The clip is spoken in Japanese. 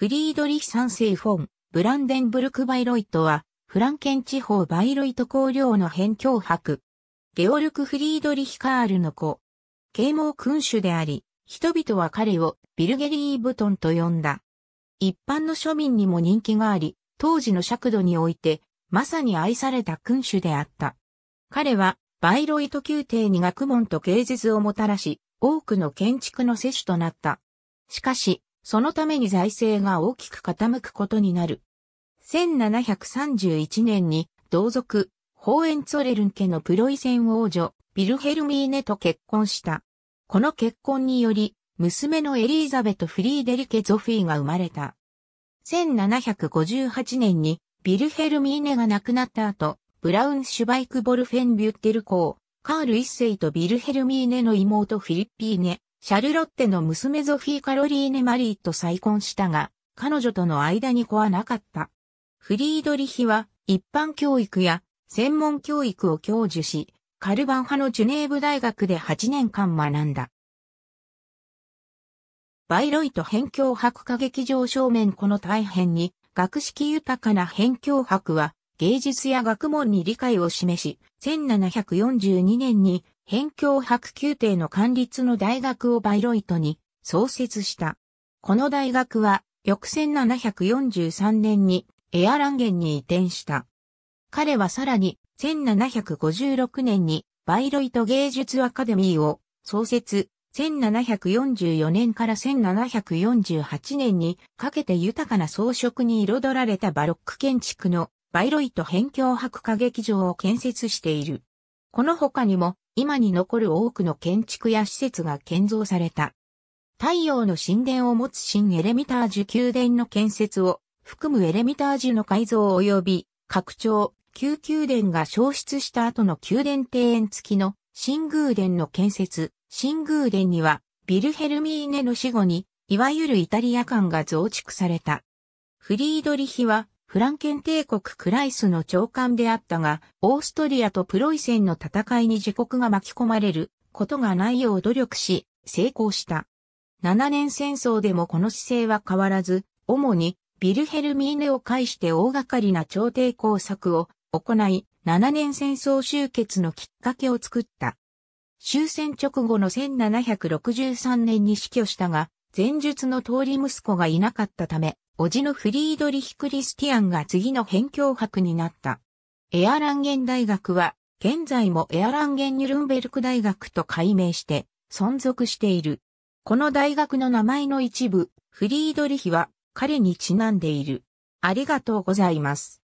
フリードリヒ三世フォン、ブランデンブルク・バイロイトは、フランケン地方バイロイト公領の辺境伯。ゲオルク・フリードリヒ・カールの子。啓蒙君主であり、人々は彼をビルゲリー・ブトンと呼んだ。一般の庶民にも人気があり、当時の尺度において、まさに愛された君主であった。彼は、バイロイト宮廷に学問と芸術をもたらし、多くの建築の摂主となった。しかし、そのために財政が大きく傾くことになる。1731年に同族、ホーエンツォレルン家のプロイセン王女、ビルヘルミーネと結婚した。この結婚により、娘のエリーザベト・フリーデリケ・ゾフィーが生まれた。1758年にビルヘルミーネが亡くなった後、ブラウン・シュバイク・ボルフェン・ビュッテル公、カール一世とビルヘルミーネの妹フィリッピーネ、シャルロッテの娘ゾフィー・カロリーネ・マリーと再婚したが、彼女との間に子はなかった。フリードリヒは一般教育や専門教育を教授し、カルバン派のジュネーブ大学で8年間学んだ。バイロイト辺境博歌劇場正面この大変に、学識豊かな辺境博は芸術や学問に理解を示し、1742年に辺境博宮廷の管律の大学をバイロイトに創設した。この大学は、翌1743年にエアランゲンに移転した。彼はさらに、1756年にバイロイト芸術アカデミーを創設、1744年から1748年にかけて豊かな装飾に彩られたバロック建築のバイロイト辺境博歌劇場を建設している。この他にも今に残る多くの建築や施設が建造された。太陽の神殿を持つ新エレミタージュ宮殿の建設を含むエレミタージュの改造及び拡張、旧宮殿が消失した後の宮殿庭園付きの新宮殿の建設、新宮殿にはビルヘルミーネの死後にいわゆるイタリア館が増築された。フリードリヒはフランケン帝国クライスの長官であったが、オーストリアとプロイセンの戦いに自国が巻き込まれることがないよう努力し、成功した。7年戦争でもこの姿勢は変わらず、主にビルヘルミーネを介して大掛かりな朝廷工作を行い、7年戦争終結のきっかけを作った。終戦直後の1763年に死去したが、前述の通り息子がいなかったため、叔父のフリードリヒ・クリスティアンが次の辺境博になった。エアランゲン大学は、現在もエアランゲンニュルンベルク大学と改名して、存続している。この大学の名前の一部、フリードリヒは彼にちなんでいる。ありがとうございます。